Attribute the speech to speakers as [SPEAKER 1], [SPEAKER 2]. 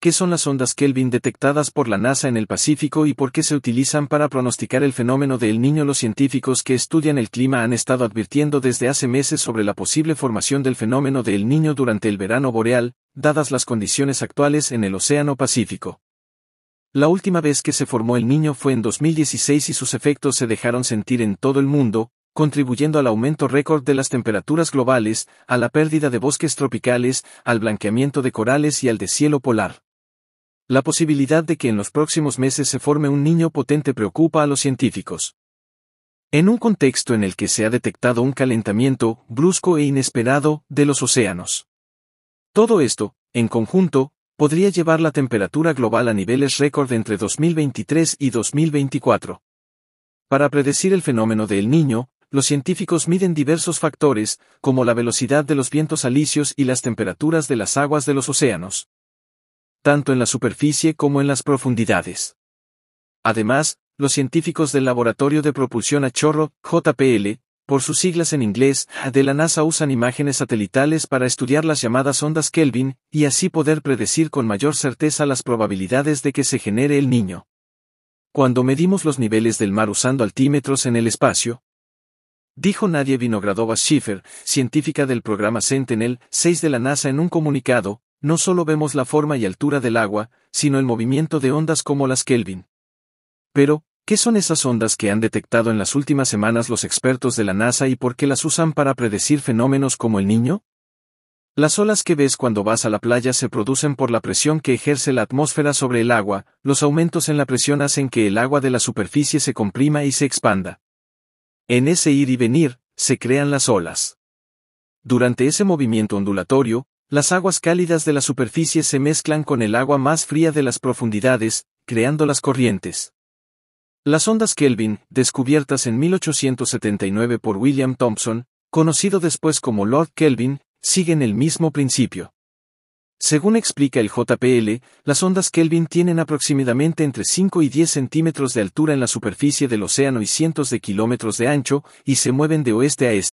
[SPEAKER 1] ¿Qué son las ondas Kelvin detectadas por la NASA en el Pacífico y por qué se utilizan para pronosticar el fenómeno del niño? Los científicos que estudian el clima han estado advirtiendo desde hace meses sobre la posible formación del fenómeno del niño durante el verano boreal, dadas las condiciones actuales en el Océano Pacífico. La última vez que se formó el niño fue en 2016 y sus efectos se dejaron sentir en todo el mundo, contribuyendo al aumento récord de las temperaturas globales, a la pérdida de bosques tropicales, al blanqueamiento de corales y al deshielo polar. La posibilidad de que en los próximos meses se forme un niño potente preocupa a los científicos. En un contexto en el que se ha detectado un calentamiento, brusco e inesperado, de los océanos. Todo esto, en conjunto, podría llevar la temperatura global a niveles récord entre 2023 y 2024. Para predecir el fenómeno del niño, los científicos miden diversos factores, como la velocidad de los vientos alisios y las temperaturas de las aguas de los océanos. Tanto en la superficie como en las profundidades. Además, los científicos del Laboratorio de Propulsión a Chorro, JPL, por sus siglas en inglés, de la NASA usan imágenes satelitales para estudiar las llamadas ondas Kelvin, y así poder predecir con mayor certeza las probabilidades de que se genere el niño. Cuando medimos los niveles del mar usando altímetros en el espacio, Dijo Nadia Vinogradova Schiffer, científica del programa Sentinel 6 de la NASA en un comunicado, no solo vemos la forma y altura del agua, sino el movimiento de ondas como las Kelvin. Pero, ¿qué son esas ondas que han detectado en las últimas semanas los expertos de la NASA y por qué las usan para predecir fenómenos como el niño? Las olas que ves cuando vas a la playa se producen por la presión que ejerce la atmósfera sobre el agua, los aumentos en la presión hacen que el agua de la superficie se comprima y se expanda. En ese ir y venir, se crean las olas. Durante ese movimiento ondulatorio, las aguas cálidas de la superficie se mezclan con el agua más fría de las profundidades, creando las corrientes. Las ondas Kelvin, descubiertas en 1879 por William Thompson, conocido después como Lord Kelvin, siguen el mismo principio. Según explica el JPL, las ondas Kelvin tienen aproximadamente entre 5 y 10 centímetros de altura en la superficie del océano y cientos de kilómetros de ancho, y se mueven de oeste a este.